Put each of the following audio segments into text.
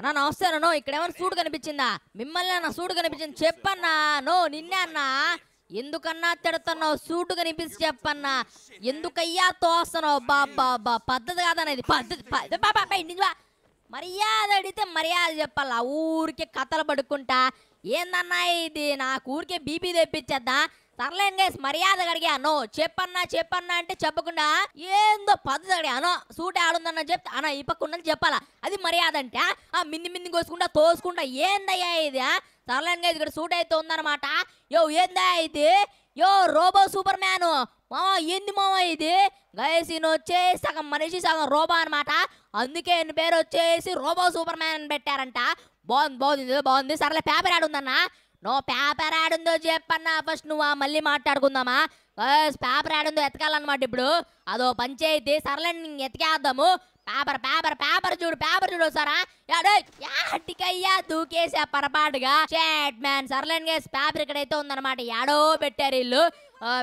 అన్నా నమస్తే అన్న ఇక్కడేమైనా సూడు కనిపించిందా మిమ్మల్ని అన్న సూడు కనిపించింది చెప్పన్నా నో నిన్నే అన్నా ఎందుకన్నా తిడుతున్నావు సూటు కనిపించి చెప్పన్నా ఎందుకయ్యా తోస్తున్నావు బాబా బా పద్ధతి కాదనేది పద్ధతి బాబా ఇంటివా మర్యాద అడిగితే మర్యాద చెప్పాలా ఊరికే కథలు పడుకుంటా ఏందన్నా ఇది నాకు ఊరికే బీపీ తెప్పించేద్దా తర్లేను గేస్ మర్యాద అడిగాను చెప్పన్నా చెప్పన్నా అంటే చెప్పకుండా ఏందో పద్ధతి అడిగాను సూట్ ఆడుందన్న చెప్తే అన్న ఇప్పకుండా చెప్పాలా అది మర్యాద అంటే ఆ మింది మింది కోసుకుంటా తోసుకుంటా ఏందయ్యా ఇది తర్లేను గైస్ ఇక్కడ సూట్ అయితే ఉందన్నమాట యో ఏందా ఇది యో రోబో సూపర్ మ్యాను మామ ఏంది మామ ఇది గైస్ వచ్చేసి సగం మనిషి సగం రోబో అనమాట అందుకే ఎన్ని పేరు వచ్చేసి రోబో సూపర్ మ్యాన్ పెట్టారంట బాగుంది బాగుంది బాగుంది సర్లే పేపర్ ఆడుందన్నా నువ్వు పేపర్ ఆడుందో చెప్పన్నా ఫస్ట్ నువ్వు మళ్ళీ మాట్లాడుకుందామా పేపర్ ఆడుందో ఎతకాలన్నమాట ఇప్పుడు అదో పంచాయతీ సర్లేండి ఎతికేద్దాము పేపర్ పేపర్ పేపర్ చూడు పేపర్ చూడు సారా యాటికయ్యా దూకేసా పొరపాటుగా చాట్ మ్యాన్ గేస్ పేపర్ ఇక్కడైతే ఉందన్నమాట ఏడో పెట్టారు వీళ్ళు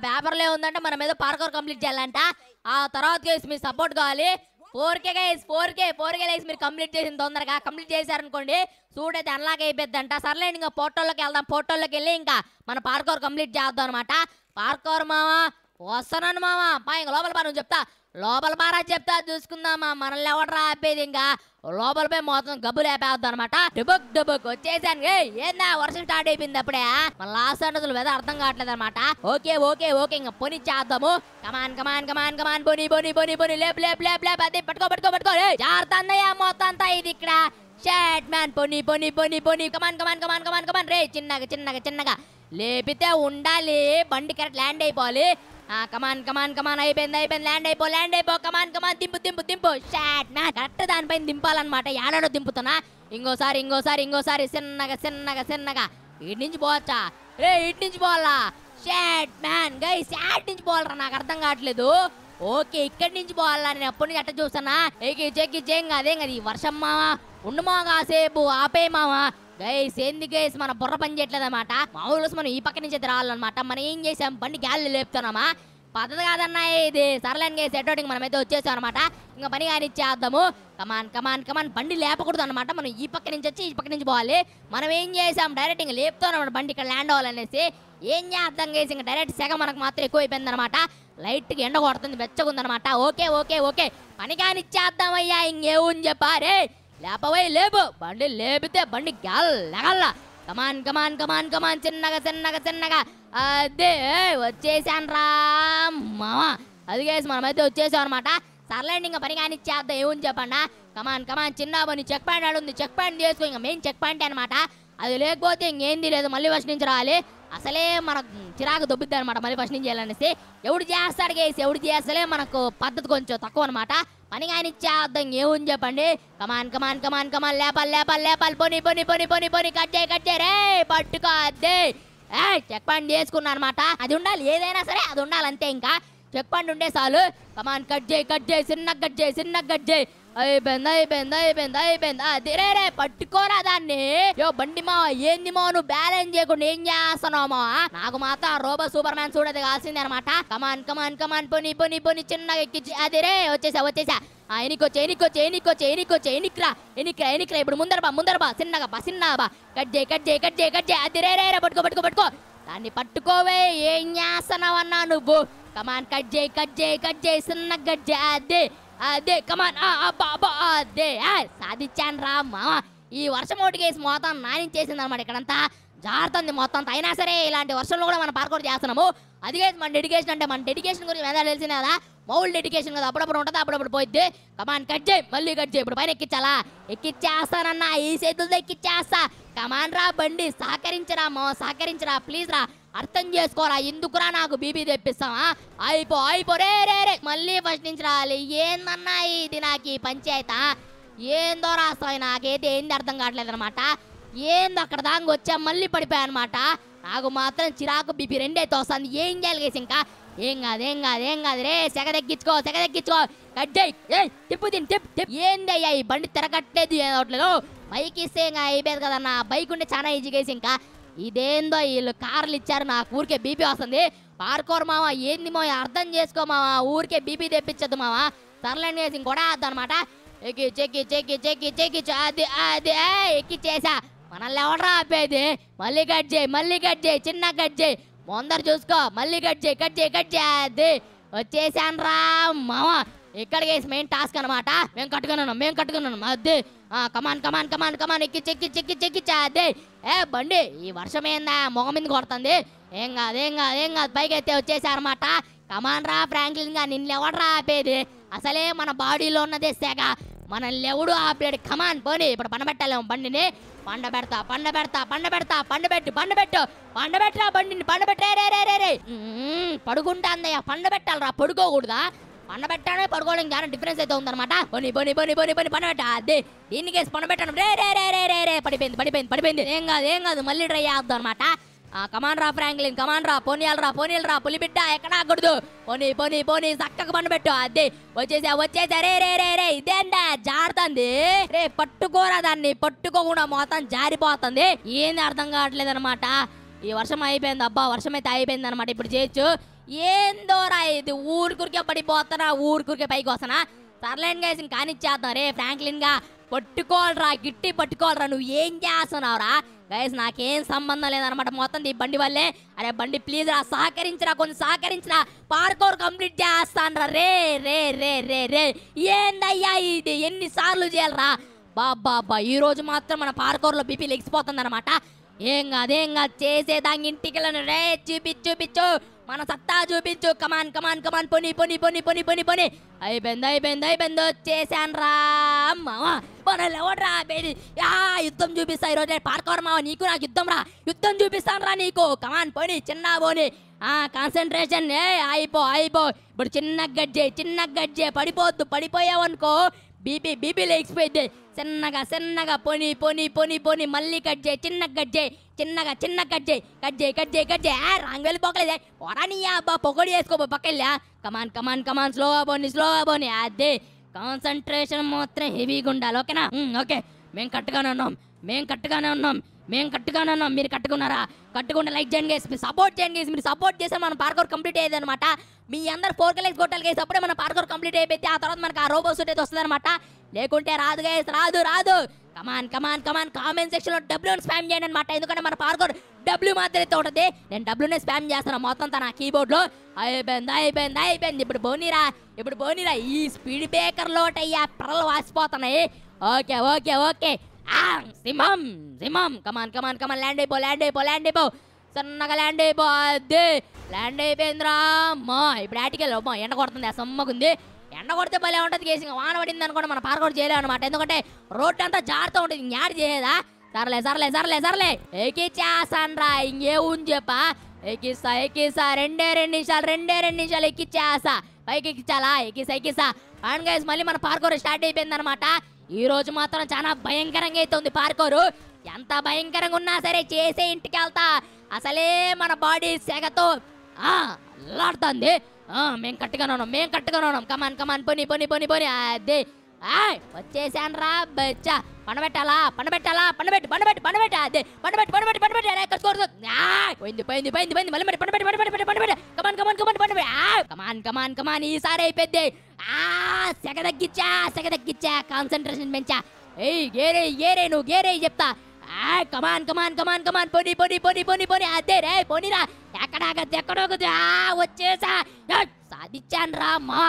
పేపర్లో ఉందంటే మనం ఏదో పార్కర్ కంప్లీట్ చేయాలంట ఆ తర్వాత కేసు మీ సపోర్ట్ కావాలి four K guys four K four K likes మీరు కంప్లీట్ చేసిన తొందరగా కంప్లీట్ చేశారనుకోండి సూట్ అయితే అన్లాక్ అంట సర్లే ఇంకా ఫోటోలోకి వెళ్దాం ఫోటోలోకి వెళ్ళి ఇంకా మన పార్కోర్ కంప్లీట్ చేద్దాం అనమాట పార్కోర్ మామ వస్తానండి మామ పా ఇంకా లోపల పని చెప్తా లోపల మారా చెప్తా చూసుకుందామా మనల్ని ఎవడరా ఆపేది ఇంకా పోయి మొత్తం గబ్బు లేపేద్దాం అనమాట డుబుక్ డుబుక్ వచ్చేసాను ఏందా వర్షం స్టార్ట్ అయిపోయింది అప్పుడే మన లాస్ట్ అన్నతులు వెదర్ అర్థం కావట్లేదు అనమాట ఓకే ఓకే ఓకే ఇంకా పొని చేద్దాము కమాన్ కమాన్ కమాన్ కమాన్ పొని పొని పొని పొని లేపు లేపు లేపు లేపు అది పట్టుకో పట్టుకో పట్టుకో జాగ్రత్త అన్నయ్య మొత్తం అంతా ఇది ఇక్కడ షాట్ మ్యాన్ పొని పొని పొని పొని కమాన్ కమాన్ కమాన్ కమాన్ కమాన్ రే చిన్నగా చిన్నగా చిన్నగా లేపితే ఉండాలి బండి కరెక్ట్ ల్యాండ్ అయిపోవాలి కమాన్ కమాన్ కమాన్ అయిపోయింది అయిపోయింది ల్యాండ్ అయిపో ల్యాండ్ అయిపో కమాన్ కమాన్ దింపు దింపు దింపు షాట్ మ్యాన్ కరెక్ట్ దానిపైన దింపాలన్నమాట ఏడాడో దింపుతున్నా ఇంకోసారి ఇంకోసారి ఇంకోసారి చిన్నగా చిన్నగా చిన్నగా ఇటు నుంచి పోవచ్చా రే ఇటు నుంచి పోవాలా షాట్ మ్యాన్ గై షాట్ నుంచి పోవాలరా నాకు అర్థం కావట్లేదు ఓకే ఇక్కడి నుంచి పోవాలా నేను ఎప్పటి నుంచి అట్ట చూస్తానా ఏకి చెక్కి చేయం అదేం కదా ఈ వర్షం మావా ఉండుమా కాసేపు ఆపే మావా గైస్ ఏంది గైస్ మన బుర్ర పని చేయట్లేదన్నమాట మామూలు మనం ఈ పక్క నుంచి రావాలన్నమాట మనం ఏం చేసాం బండి గాలి లేపుతున్నామా పద్ధతి కాదన్నా ఇది ఎటువంటి మనం మనమైతే వచ్చేసాం అనమాట ఇంకా పని కానీ ఇచ్చేద్దాము కమాన్ కమాన్ కమాన్ బండి లేపకూడదు అనమాట మనం ఈ పక్క నుంచి వచ్చి ఈ పక్క నుంచి పోవాలి మనం ఏం చేసాం డైరెక్ట్ ఇంకా లేపుతాం అనమాట బండి ఇక్కడ ల్యాండ్ అవ్వాలనేసి ఏం చేద్దాం గేసి ఇంకా డైరెక్ట్ సెగ మనకు మాత్రం ఎక్కువైపోయింది అనమాట లైట్కి ఎండ కొడుతుంది అనమాట ఓకే ఓకే ఓకే పని కానీ ఇచ్చేద్దామయ్యా ఇంకేముని చెప్పారే లేపవై లేపు బండి లేపితే బండి గల్ లగల్లా కమాన్ కమాన్ కమాన్ కమాన్ చిన్నగా చిన్నగా చిన్నగా అదే వచ్చేసాను రా మామ అది కేసు మనమైతే వచ్చేసాం అనమాట సర్లేండి ఇంకా పని కానీ చేద్దాం ఏమని చెప్పండి కమాన్ కమాన్ చిన్న పని చెక్ పాయింట్ ఆడుంది చెక్ పాయింట్ చేసుకో ఇంకా మెయిన్ చెక్ పాయింట్ అనమాట అది లేకపోతే ఇంకేంది లేదు మళ్ళీ ఫస్ట్ నుంచి రావాలి అసలే మనకు చిరాకు దొబ్బిద్ది అనమాట మళ్ళీ ఫస్ట్ నుంచి చేయాలనేసి ఎవడు చేస్తాడు కేసు ఎవడు చేస్తలే మనకు పద్ధతి కొంచెం తక్కువ అనమాట పని కానీ చేద్దాం ఏమని చెప్పండి కమాన్ కమాన్ కమాన్ కమాన్ లేపాలి లేపాలి లేపాలి పోనీ పోనీ పోనీ పోనీ పోనీ కట్ చేయి కట్ చేయి రే పట్టుకో అద్దే చెక్ పాయింట్ చేసుకున్నా అనమాట అది ఉండాలి ఏదైనా సరే అది ఉండాలి అంతే ఇంకా చెక్ పాయింట్ ఉండే చాలు కమాన్ కట్ చేయి కట్ చేయి చిన్న కట్ చేయి చిన్న కట్ చేయి అయిపోయింది అయిపోయింది అయిపోయింది పట్టుకోరా దాన్ని యో బండి మా ఏంది మా నువ్వు బ్యాలెన్స్ చేయకుండా ఏం చేస్తున్నావు మా నాకు మాత్రం రోబో సూపర్ మ్యాన్ చూడదు కాల్సింది అనమాట కమాన్ కమాన్ కమాన్ పొని పోనీ పొని చిన్నగా ఎక్కించి అది రే వచ్చేసా వచ్చేసా ఎనికో ఎనికో ఎనికో ఎనికో ఎనిక్రా ఎనిక్రా ఎనిక్రా ఇప్పుడు ముందరబా ముందరబా చిన్నగా బా బా కట్ చేయి కట్ చేయి కట్ చేయి కట్ చేయి అది రే రే పట్టుకో పట్టుకో పట్టుకో దాన్ని పట్టుకోవే ఏం అన్నా నువ్వు కమాన్ కట్ చేయి కట్ చేయి కట్ చేయి చిన్న గడ్జే అదే అదే కమాన్ అదే సాధించాను రా మామ ఈ వర్షం ఓటుకేసి మొత్తం నానించేసింది అనమాట ఇక్కడంతా జారుతుంది మొత్తం అయినా సరే ఇలాంటి వర్షంలో కూడా మనం పార్కౌట్ చేస్తున్నాము అదిగే మన డెడికేషన్ అంటే మన డెడికేషన్ గురించి ఎంత తెలిసింది కదా మౌల్ డెడికేషన్ కదా అప్పుడప్పుడు ఉంటుంది అప్పుడప్పుడు పోయిద్ది కమాన్ కట్ చేయి మళ్ళీ కట్ చేయి ఇప్పుడు పైన ఎక్కించాలా ఎక్కిచ్చేస్తానన్నా ఈ చేతులతో ఎక్కిచ్చేస్తా కమాన్ రా బండి సహకరించరా మా సహకరించరా ప్లీజ్ రా అర్థం చేసుకోరా ఎందుకురా నాకు బీబీ తెప్పిస్తావా అయిపో అయిపో రే రే రే మళ్ళీ ఫస్ట్ నుంచి రావాలి ఏందన్నా ఇది నాకు ఈ పంచాయతా ఏందో రాస్తావు నాకైతే ఏంది అర్థం కావట్లేదు అనమాట ఏందో అక్కడ దాకా వచ్చా మళ్ళీ పడిపోయా అనమాట నాకు మాత్రం చిరాకు బీపీ రెండే తోస్తుంది ఏం చేయాలి ఇంకా ఏం కాదు ఏం కాదు ఏం కాదు రే సెగ తగ్గించుకో సెగ తగ్గించుకో గడ్డై ఏ తిప్పు తిని తిప్పు ఏంది అయ్యా ఈ బండి తిరగట్లేదు ఏదో బైక్ ఇస్తే ఇంకా అయిపోయేది కదన్నా బైక్ ఉంటే చాలా ఈజీగా ఇంకా ఇదేందో వీళ్ళు కార్లు ఇచ్చారు నాకు ఊరికే బీపీ వస్తుంది పార్కోర్ మామ ఏంది మామ అర్థం చేసుకో మావా ఊరికే బీపీ తెప్పించద్దు మావా సర్లేండి వేసి కూడా అనమాట ఎక్కి చెక్కి చెక్కి చెక్కి చెక్కి అది అది ఎక్కి చేసా మనల్ని ఎవడరా ఆపేది మళ్ళీ కట్ చేయి మళ్ళీ కట్ చేయి చిన్న కట్ చేయి ముందరు చూసుకో మళ్ళీ కట్ చేయి కట్ చేయి కట్ చేయి అది వచ్చేసాను రా మావా ఇక్కడికి మెయిన్ టాస్క్ అనమాట మేము కట్టుకున్నాను మేము కట్టుకున్నాం అదే కమాన్ కమాన్ కమాన్ కమాన్ ఎక్కి చెక్కి చెక్కి చెక్కిచ్చా అదే ఏ బండి ఈ వర్షం ఏందా మొగం మీద కొడుతుంది ఏం కాదు ఏం కాదు ఏం కాదు పైకి అయితే వచ్చేసారన్నమాట కమాన్ రా ఫ్రాంక్లిన్ గా నిన్ను ఎవడరా ఆపేది అసలే మన బాడీలో ఉన్నదే శాఖ మనల్ని ఎవడు ఆపలేడు కమాన్ పోనీ ఇప్పుడు పండబెట్టలేము బండిని పండబెడతా పండబెడతా పండబెడతా పండబెట్టు పండబెట్టు పండబెట్టరా బండిని పండ పెట్టే రే రే రే పడుకుంటా పండ పెట్టాలరా పడుకోకూడదా పనబెట్టానే పడుకోవడం కానీ డిఫరెన్స్ అయితే ఉందన్నమాట పోనీ పని పోనీ పోనీ పని పనబెట్ట అదే కేసు పనబెట్టడం రే రే రే రే రే రే పడిపోయింది పడిపోయింది పడిపోయింది ఏం కాదు ఏం కాదు మళ్ళీ ట్రై చేద్దాం అనమాట కమాండ్ రా ఫ్రాంక్లిన్ కమాండ్ రా పోనీయాలరా రా పులిబిడ్డ ఎక్కడ ఆకూడదు పోనీ పోనీ పోనీ చక్కగా పనిపెట్టు అది వచ్చేసా వచ్చేసా రే రే రే రే ఇదేందా జారుతుంది రే పట్టుకోరా దాన్ని పట్టుకోకుండా మొత్తం జారిపోతుంది ఏంది అర్థం కావట్లేదు అనమాట ఈ వర్షం అయిపోయింది అబ్బా వర్షం అయితే అయిపోయింది అనమాట ఇప్పుడు చేయొచ్చు ఏందోరా ఇది ఊరికురికే పడిపోతారా ఊరికురికే పైకి వస్తానా సర్లేండి గైస్ కానిచ్చేద్దాం రే ఫ్రాంక్లిన్ గా పట్టుకోవాలరా గిట్టి పట్టుకోవాలరా నువ్వు ఏం చేస్తున్నావురా గైస్ నాకేం సంబంధం లేదనమాట మొత్తం ఈ బండి వల్లే అరే బండి ప్లీజ్ రా సహకరించరా కొంచెం సహకరించరా పార్కోర్ కంప్లీట్ చేస్తాను రే రే రే రే రే ఏందయ్యా ఇది ఎన్నిసార్లు చేయాలరా బాబా ఈ రోజు మాత్రం మన పార్కోర్లో బీపీ లెగిసిపోతుంది అనమాట ఏం కాదు ఏం కాదు చేసేదాన్ని ఇంటికి రే చూపి చూపించు మన సత్తా చూపించు కమాన్ కమాన్ కమాన్ పొని పొని పొని పొని పొని పొని అయిపోయింది అయిపోయింది అయిపోయింది వచ్చేసాను రా మావా మన ఎవడ్రా బేడి యా యుద్ధం చూపిస్తా ఈరోజు నేను పార్కోర్ మావా నీకు నాకు యుద్ధం రా యుద్ధం చూపిస్తాను రా నీకు కమాన్ పొని చిన్న పోని కాన్సన్ట్రేషన్ ఏ అయిపో అయిపో ఇప్పుడు చిన్న గడ్జే చిన్న గడ్జే పడిపోద్దు పడిపోయావనుకో బీపీ బీపీలో ఎక్స్పోయింది చిన్నగా చిన్నగా పొని పొని పొని పొని మళ్ళీ గడ్జే చిన్న గడ్జే చిన్నగా చిన్న కట్ చేయి కట్ చేయి కట్ చేయి కట్ చేయి ఆ రాంగ్ వెళ్ళి పోకలేదే నీ అబ్బా పొగడి వేసుకోబో పక్కల్లా కమాన్ కమాన్ కమాన్ స్లో అబోని స్లో అబోని అదే కాన్సన్ట్రేషన్ మాత్రం హెవీగా ఉండాలి ఓకేనా ఓకే మేము కట్టుగానే ఉన్నాం మేము కట్టుగానే ఉన్నాం మేము కట్టుగానే ఉన్నాం మీరు కట్టుకున్నారా కట్టుకుంటే లైక్ చేయండి గేస్ మీరు సపోర్ట్ చేయండి గేసి మీరు సపోర్ట్ చేస్తే మన పార్కౌర్ కంప్లీట్ అయ్యేది అనమాట మీ అందరు ఫోర్ కలెక్స్ కొట్టాలి గేసి అప్పుడే మన పార్కౌర్ కంప్లీట్ అయిపోతే ఆ తర్వాత మనకు ఆ సూట్ అయితే వస్తుంది అనమాట లేకుంటే రాదు గేస్ రాదు రాదు కమాన్ కమాన్ కమాన్ కామెంట్ సెక్షన్లో డబ్ల్యూని స్పామ్ చేయండి అనమాట ఎందుకంటే మన పార్కోర్ డబ్ల్యూ మాత్రమే తోటది నేను డబ్ల్యూనే స్పామ్ చేస్తాను మొత్తం తన కీబోర్డ్లో అయిపోయింది అయిపోయింది అయిపోయింది ఇప్పుడు బోనీరా ఇప్పుడు బోనీరా ఈ స్పీడ్ బ్రేకర్ లోటయ్యా పిల్లలు వాసిపోతున్నాయి ఓకే ఓకే ఓకే సింహం సింహం కమాన్ కమాన్ కమాన్ ల్యాండ్ అయిపో ల్యాండ్ అయిపో ల్యాండ్ అయిపో సన్నగా ల్యాండ్ అయిపో అదే ల్యాండ్ అయిపోయింది అమ్మా ఇప్పుడు ఆటికెళ్ళి అమ్మా ఎండ కొడుతుంది అసమ్మకుంది ఎండ కొడితే భలే ఉంటుంది ఇంకా వాన పడింది అనుకోండి మనం పార్కౌట్ చేయలేము అనమాట ఎందుకంటే రోడ్ అంతా జారుతూ ఉంటుంది న్యాడ్ చేయదా సర్లే సర్లే సర్లే సర్లే ఇంకే ఇంకేముంది చెప్పా ఎక్కిస్తా ఎక్కిస్తా రెండే రెండు నిమిషాలు రెండే రెండు నిమిషాలు ఎక్కిచ్చేస్తా పైకి ఎక్కించాలా ఎక్కిస్తా ఎక్కిస్తా అండ్ గైస్ మళ్ళీ మన పార్కోర్ స్టార్ట్ అయిపోయింది అనమాట ఈ రోజు మాత్రం చాలా భయంకరంగా అయితే ఉంది పార్కోరు ఎంత భయంకరంగా ఉన్నా సరే చేసే ఇంటికి వెళ్తా అసలే మన బాడీ సెగతో లాడుతుంది మేము కట్టుగా ఉన్నాం మేము కట్టుగా ఉన్నాం కమాన్ కమాన్ పొని పొని పొని పొని అదే వచ్చేసాను రా బచ్చా పండబెట్టాలా పండబెట్టాలా పండబెట్టు పండబెట్టు పండబెట్టు అదే పండబెట్టు పండబెట్టు పండబెట్టు ఎక్కడ కట్టుకోరు పోయింది పోయింది పోయింది పోయింది మళ్ళీ పండబెట్టు పండబెట్టు పండబెట్టు పండబెట్టు కమాన్ కమాన్ కమాన్ పండబెట్టు కమాన్ కమాన్ కమాన్ ఈసారి అయిపోద్ది సెగ తగ్గించా సెగ తగ్గించా కాన్సన్ట్రేషన్ పెంచా ఏయ్ గేరే గేరే నువ్వు గేరే చెప్తా ఆయ్ కమాన్ కమాన్ కమాన్ కమాన్ పొని పొని పొని పొని పొని అదే రే పోనీరా ఎక్కడాగద్దు ఆ వచ్చేసా సాధించాను రా అమ్మా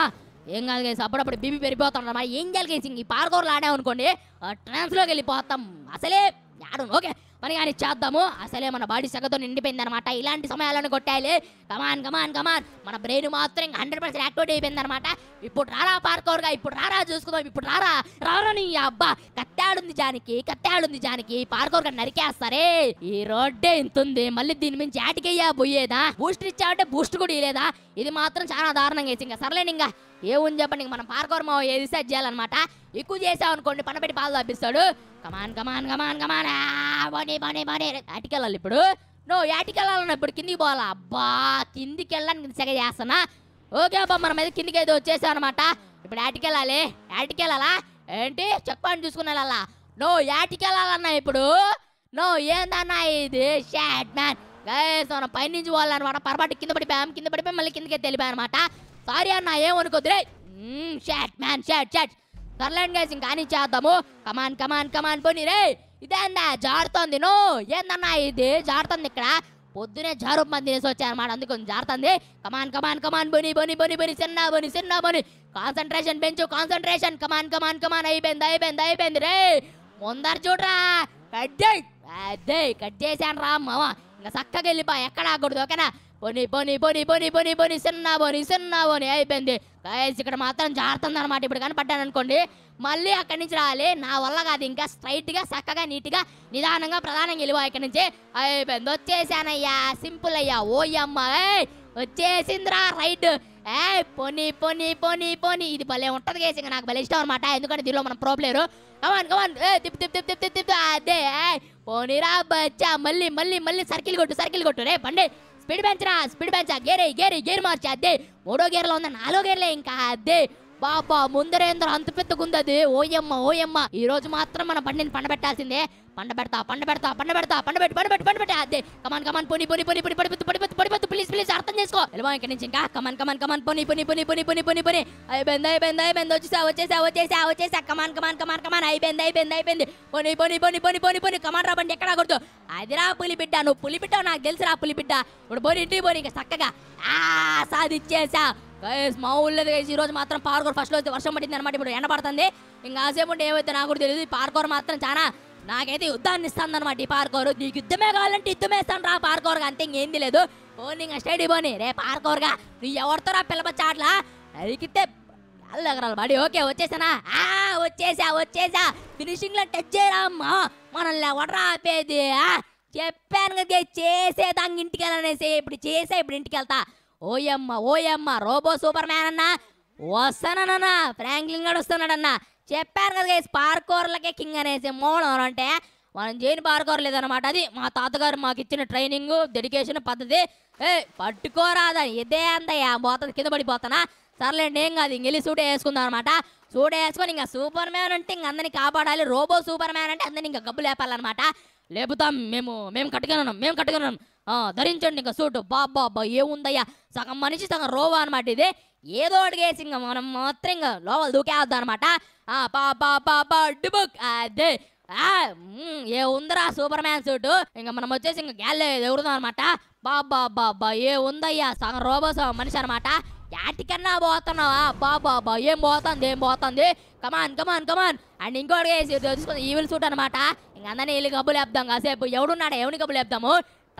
ఏం కాదు గైస్ అప్పుడప్పుడు బీపీ పెరిగిపోతాడు ఏం చేయాలి గైస్ ఈ పార్కోర్లు ఆడామనుకోండి ట్రాన్స్లోకి వెళ్ళిపోతాం అసలే ఆడను ఓకే పని కానీ చేద్దాము అసలే మన బాడీ సగతో నిండిపోయింది అనమాట ఇలాంటి సమయాలను కొట్టాలి కమాన్ కమాన్ కమాన్ మన బ్రెయిన్ మాత్రం ఇంకా హండ్రెడ్ పర్సెంట్ యాక్టివేట్ అయిపోయింది అనమాట ఇప్పుడు రారా పార్కౌర్గా ఇప్పుడు రారా చూసుకుందాం ఇప్పుడు రారా రారా నీ అబ్బా కత్తాడుంది జానికి కత్తాడుంది జానికి పార్కౌర్గా నరికేస్తారే ఈ రోడ్డే ఉంది మళ్ళీ దీని మించి యాటికయ్యా పోయేదా బూస్టర్ ఇచ్చావంటే బూస్ట్ కూడా ఇయ్యలేదా ఇది మాత్రం చాలా దారుణంగా వేసి ఇంకా సర్లేని ఇంకా ఏముంది చెప్పండి మనం పార్కౌర్ మావ ఏది సెట్ చేయాలన్నమాట ఎక్కువ చేసావు అనుకోండి పనబెట్టి పాలు తప్పిస్తాడు కమాన్ కమాన్ కమాన్ కమాన్ బనీ బనీ బనీ ఆటికెళ్ళాలి ఇప్పుడు నువ్వు ఏటికెళ్ళాలన్నా ఇప్పుడు కిందికి పోవాలా అబ్బా కిందికి వెళ్ళాను సెగ చేస్తానా ఓకే అబ్బా మన మీద కిందికి ఏదో వచ్చేసావు అనమాట ఇప్పుడు ఆటికెళ్ళాలి ఆటికెళ్ళాలా ఏంటి చెక్ పాయింట్ చూసుకుని వెళ్ళాలా నువ్వు ఏటికెళ్ళాలన్నా ఇప్పుడు నువ్వు ఏందన్నా ఇది షాట్ మ్యాన్ గైస్ మనం పైనుంచి పోవాలన్నమాట పొరపాటు కింద పడిపోయాం కింద పడిపోయి మళ్ళీ కిందకే తెలిపాయి అనమాట సారీ అన్న ఏమనుకోద్దు షాట్ మ్యాన్ షాట్ షాట్ సర్లేండి గైస్ ఇంకా అని చేద్దాము కమాన్ కమాన్ కమాన్ పోనీ రే అందా జారుతోంది నో ఏందన్నా ఇది జారుతుంది ఇక్కడ పొద్దునే జారు మంది వచ్చారు అనమాట జారుతుంది కమాన్ కమాన్ కమాన్ బొని బొని బొని బొని చిన్న బొని చిన్న బొని కాన్సన్ట్రేషన్ పెంచు కాన్సన్ట్రేషన్ కమాన్ కమాన్ కమాన్ అయిపోయింది అయిపోయింది అయిపోయింది రే ముందర చూడరా కట్ అదే కట్ చేసాను రా మామ ఇంకా చక్కగా వెళ్ళిపోయా ఎక్కడ ఆకూడదు ఓకేనా బొని బొని బొని బొని బొని బొని సిన్న బొని సిన్న బొని అయిపోయింది గాయస్ ఇక్కడ మాత్రం జారుతుంది అనమాట ఇప్పుడు కనపడ్డాను అనుకోండి మళ్ళీ అక్కడి నుంచి రావాలి నా వల్ల కాదు ఇంకా స్ట్రైట్గా చక్కగా నీట్గా నిదానంగా ప్రధానంగా వెళ్ళిపో ఇక్కడి నుంచి అయిపోయింది వచ్చేసానయ్యా సింపుల్ అయ్యా ఓ అమ్మ వచ్చేసిందిరా రైట్ ఏ పొని పొని పోనీ పోనీ ఇది భలే ఉంటుంది కేసు ఇంకా నాకు భలే ఇష్టం అనమాట ఎందుకంటే దీనిలో మనం ప్రో కమాన్ కమాన్ కమాన్ తిప్పు తిప్పు తిప్పు తిప్పు తిప్ అదే పోనీరా బచ్చా మళ్ళీ మళ్ళీ మళ్ళీ సర్కిల్ కొట్టు సర్కిల్ కొట్టు రే బండి స్పీడ్ పెంచరా స్పీడ్ పెంచా గేరే గేరే గేర్ మార్చి అద్దే మూడో గేర్లో ఉంది నాలుగో గేర్లే ఇంకా అద్దే పాప ముందరేంద్ర అంత పెద్దగుందది ఓయమ్మ ఓయమ్మ ఈ రోజు మాత్రం మన బండిని పండబెట్టాల్సిందే పండబెడతా పండబెడతా పండబెడతా పండబెట్టి పండబెట్టి పండబెట్టి అదే కమాన్ కమాన్ పొని పొని పొని పొని పడిపోతు పడిపోతు పడిపోతు ప్లీజ్ ప్లీజ్ అర్థం చేసుకో వెళ్ళమా ఇక్కడి నుంచి ఇంకా కమాన్ కమాన్ కమాన్ పొని పొని పొని పొని పోనీ బెంద పోనీ అయిపోయింది అయిపోయింది బెంద వచ్చేసా వచ్చేసా వచ్చేసా వచ్చేసా కమాన్ కమాన్ కమాన్ కమాన్ అయిపోయింది అయిపోయింది అయిపోయింది పొని పొని పొని పొని పొని పొని కమాన్ రాబండి ఎక్కడ కొడుతు పులి బిడ్డ నువ్వు బిడ్డ నాకు పులి బిడ్డ ఇప్పుడు పోనీ ఇంటికి పోనీ ఇంకా చక్కగా ఆ సాధిచ్చేసా గైస్ మా ఊళ్ళేది గైస్ రోజు మాత్రం పార్కోర్ ఫస్ట్ లో వర్షం పడింది అనమాట ఇప్పుడు ఎండ పడుతుంది ఇంకా ఆసేపు ఉంటే ఏమైతే నాకు కూడా తెలియదు ఈ పార్కోర్ మాత్రం చాలా నాకైతే యుద్ధాన్ని ఇస్తాను అనమాట ఈ పార్కోర్ నీకు యుద్ధమే కావాలంటే యుద్ధమే ఇస్తాను రా పార్కోర్గా అంతే ఇంకేంది లేదు పోనీ ఇంకా స్టేడి పోనీ రే గా నువ్వు ఎవరితో రా పిల్లపచ్చాట్లా అరికితే అల్లగరాలు బాడి ఓకే వచ్చేసానా ఆ వచ్చేసా వచ్చేసా ఫినిషింగ్లో టచ్ చేయరా అమ్మా మనల్ని ఎవడరా ఆపేది చెప్పాను కదా చేసేదాంగ ఇంటికి వెళ్ళనేసి ఇప్పుడు చేసా ఇప్పుడు ఇంటికి వెళ్తా ఓయమ్మ ఓయమ్మ రోబో సూపర్ మ్యాన్ అన్న వస్తానన్నా ఫ్రాంక్లింగ్ గడు వస్తున్నాడన్న చెప్పాను కదా పార్కోర్లకే కింగ్ అనేసి మూలం అంటే మనం చేయని లేదనమాట అది మా తాతగారు మాకు ఇచ్చిన ట్రైనింగ్ డెడికేషన్ పద్ధతి ఏ పట్టుకోరాదా ఇదే అందయ్యా పోతుంది కింద పడిపోతానా సర్లేండి ఏం కాదు ఇంకెళ్ళి సూట్ వేసుకుందాం అనమాట సూట్ వేసుకొని ఇంకా సూపర్ మ్యాన్ అంటే ఇంక అందరినీ కాపాడాలి రోబో సూపర్ మ్యాన్ అంటే అందరినీ ఇంకా గబ్బు లేపాలన్నమాట లేపుతాం మేము మేము కట్టుకున్నాం మేము కట్టుకున్నాం ధరించండి ఇంకా సూటు బాబా బా ఏముందయ్యా సగం మనిషి సగం రోవా అనమాట ఇది ఏదో అడిగేసి ఇంకా మనం మాత్రం ఇంకా లోపల దూకేద్దాం అనమాట అదే ఏ ఉందిరా సూపర్ మ్యాన్ సూటు ఇంకా మనం వచ్చేసి ఇంకా గ్యాలే ఎగురుదాం అనమాట బాబా బాబా ఏ ఉందయ్యా సగం రోబో సగం మనిషి అనమాట యాటికన్నా పోతున్నావా బాబా బా ఏం పోతుంది ఏం పోతుంది కమాన్ కమాన్ కమాన్ అండ్ ఇంకోటి వేసి ఈవిల్ సూట్ అనమాట ఇంకా అందరినీ వీళ్ళు కబ్బులు వేద్దాం కాసేపు ఎవడున్నాడు ఎవని కబ్బులు వేద్దాము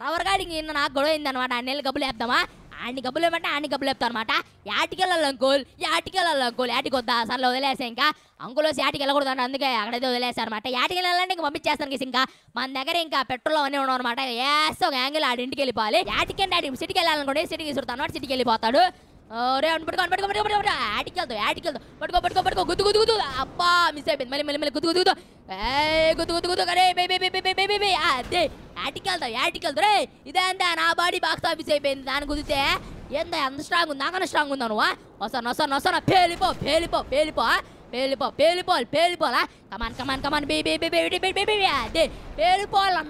రవర్గాడికి నిన్న నాకు గొడవ అయింది అనమాట అన్నెళ్ళు గబ్బులు వేద్దామా ఆడిని గబ్బులు ఏమంటే ఆడిని గబ్బులు చెప్తాను అనమాట యాటికెళ్ళాలి అంకోల్ వెళ్ళాలి అంకోల్ యాటికి వద్దా అసలు వదిలేసా ఇంకా వచ్చి యాటికి వెళ్ళకూడదు అని అందుకే అక్కడైతే వదిలేసా అనమాట యాటికి వెళ్ళాలంటే ఇంకా పంపించేస్తాను గీసి ఇంకా మన దగ్గర ఇంకా పెట్రోల్ అవన్నీ ఉండవు అనమాట ఏస్తే ఒక యాంగిల్ ఆడి ఇంటికి వెళ్ళిపోవాలి యాటికి అంటే ఆడి సిటీకి వెళ్ళాలనుకోండి సిటీకి అనమాట సిటీకి వెళ్ళిపోతాడు ఒరే అవును పట్టుకో పట్టుకో పట్టుకో పట్టుకో యాడికి వెళ్తావు యాడికి వెళ్తావు పట్టుకో పట్టుకో పట్టుకో గుద్దు గుద్దు గుద్దు అబ్బా మిస్ అయిపోయింది మళ్ళీ మళ్ళీ మళ్ళీ గుద్దు గుద్దు గుద్దు గుద్దు గుద్దు అరే బే బే బే బే బే బే అదే యాటికి వెళ్తావు యాటికి వెళ్తావు రే ఇదేందా నా బాడీ బాక్స్ ఆఫీస్ అయిపోయింది దాని గుదితే ఏందా ఎంత స్ట్రాంగ్ ఉంది నాకన్నా స్ట్రాంగ్ ఉందా నువ్వు వస్తాను వస్తాను వస్తాను పేలిపో పేలిపో పేలిపో పేలిపో పేలిపోల్ పేలిపోవాలా come on come on come on baby baby baby baby అదే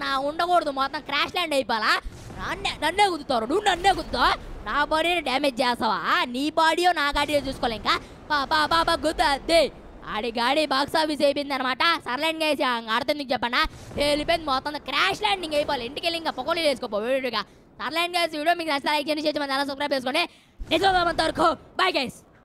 నా ఉండకూడదు మొత్తం క్రాష్ ల్యాండ్ అయిపోలా నన్నే నన్నే కుదుతారు నువ్వు నన్నే కుదుతావు నా బాడీని డ్యామేజ్ చేస్తావా నీ బాడీయో నా గాడీయో చూసుకోలే ఇంకా బాబా బాబా గుద్దే ఆడి గాడి బాక్స్ ఆఫీస్ అయిపోయింది అనమాట సర్లైన్ వేసి అర్థం నీకు చెప్పనా వెళ్ళిపోయింది మొత్తం క్రాష్ ల్యాండింగ్ అయిపోవాలి ఇంటికి వెళ్ళి ఇంకా పొగలు వేసుకోపో వేడిగా సర్లైన్ గైస్ వీడియో మీకు నచ్చిన లైక్ చేయండి చేసి మంది అలా సబ్స్క్రైబ్ చేసుకోండి నిజం వరకు బాయ్ గైస్